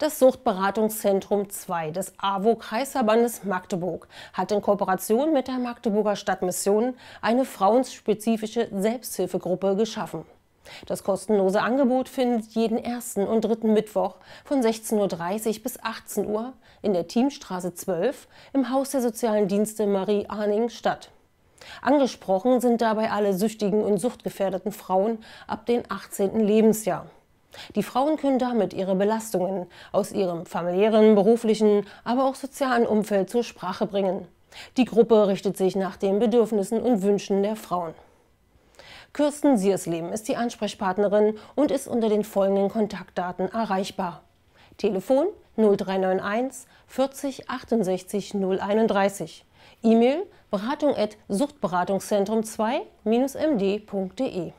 Das Suchtberatungszentrum 2 des AWO-Kreisverbandes Magdeburg hat in Kooperation mit der Magdeburger Stadtmission eine frauenspezifische Selbsthilfegruppe geschaffen. Das kostenlose Angebot findet jeden ersten und dritten Mittwoch von 16.30 Uhr bis 18 Uhr in der Teamstraße 12 im Haus der sozialen Dienste Marie Arning statt. Angesprochen sind dabei alle süchtigen und suchtgefährdeten Frauen ab dem 18. Lebensjahr. Die Frauen können damit ihre Belastungen aus ihrem familiären, beruflichen, aber auch sozialen Umfeld zur Sprache bringen. Die Gruppe richtet sich nach den Bedürfnissen und Wünschen der Frauen. Kirsten Siersleben ist die Ansprechpartnerin und ist unter den folgenden Kontaktdaten erreichbar. Telefon 0391 40 68 031. E-Mail beratung at suchtberatungszentrum2-md.de